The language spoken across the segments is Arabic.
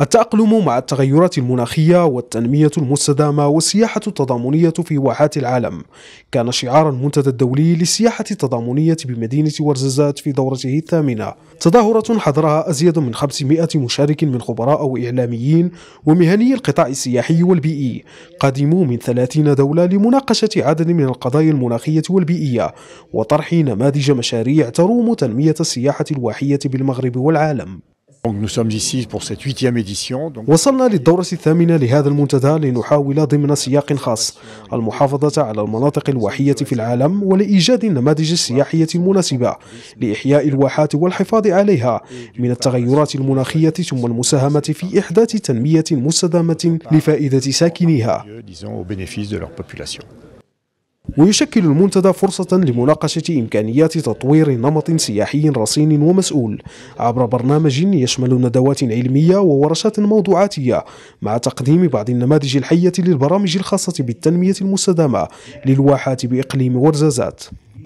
التأقلم مع التغيرات المناخية والتنمية المستدامة والسياحة التضامنية في واحات العالم كان شعار المنتدى الدولي للسياحة التضامنية بمدينة ورزازات في دورته الثامنة تظاهرة حضرها أزيد من 500 مشارك من خبراء وإعلاميين ومهني القطاع السياحي والبيئي قدموا من 30 دولة لمناقشة عدد من القضايا المناخية والبيئية وطرح نماذج مشاريع تروم تنمية السياحة الواحية بالمغرب والعالم وصلنا للدورة الثامنة لهذا المنتدى لنحاول ضمن سياق خاص المحافظة على المناطق الواحية في العالم ولإيجاد النماذج السياحية المناسبة لإحياء الواحات والحفاظ عليها من التغيرات المناخية ثم المساهمة في إحداث تنمية مستدامة لفائدة ساكنيها. ويشكل المنتدى فرصة لمناقشة إمكانيات تطوير نمط سياحي رصين ومسؤول عبر برنامج يشمل ندوات علمية وورشات موضوعاتية مع تقديم بعض النماذج الحية للبرامج الخاصة بالتنمية المستدامة للواحات بإقليم ورزازات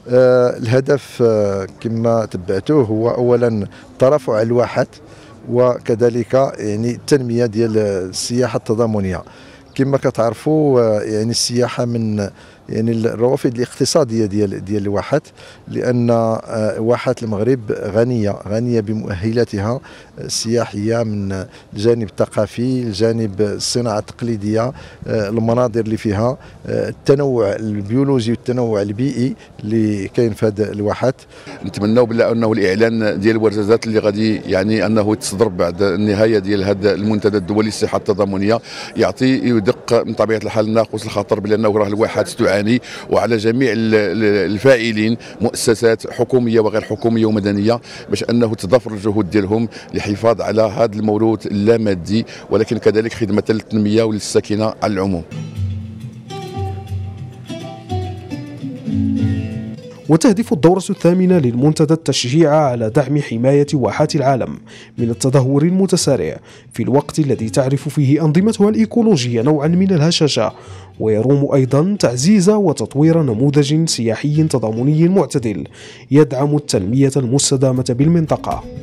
آه، الهدف آه، كما تبعتوه هو اولا الترافع على الواحات وكذلك يعني التنميه ديال السياحه التضامنيه كما كتعرفوا آه، يعني السياحه من يعني الروافد الاقتصاديه ديال ديال الواحات لان آه، واحات المغرب غنيه غنيه بمؤهلاتها آه، السياحيه من الجانب الثقافي الجانب الصناعه التقليديه آه، المناظر اللي فيها التنوع البيولوجي والتنوع البيئي اللي كاين في هذه الواحات نتمنوا بالله انه الاعلان ديال الورزازات اللي غادي يعني انه يتصدر بعد النهايه ديال هذا المنتدى الدولي للصحه التضامنيه يعطي يدق من طبيعه الحال ناقص الخطر بانه راه الواحات القرآني وعلى جميع الفاعلين مؤسسات حكومية وغير حكومية ومدنية باش أنه تضافر الجهود ديالهم للحفاظ على هذا الموروث اللامادي ولكن كذلك خدمة للتنمية وللسكنة على العموم وتهدف الدورة الثامنة للمنتدى التشجيع على دعم حماية واحات العالم من التدهور المتسارع في الوقت الذي تعرف فيه أنظمتها الإيكولوجية نوعا من الهشاشة ويروم أيضا تعزيز وتطوير نموذج سياحي تضامني معتدل يدعم التنمية المستدامة بالمنطقة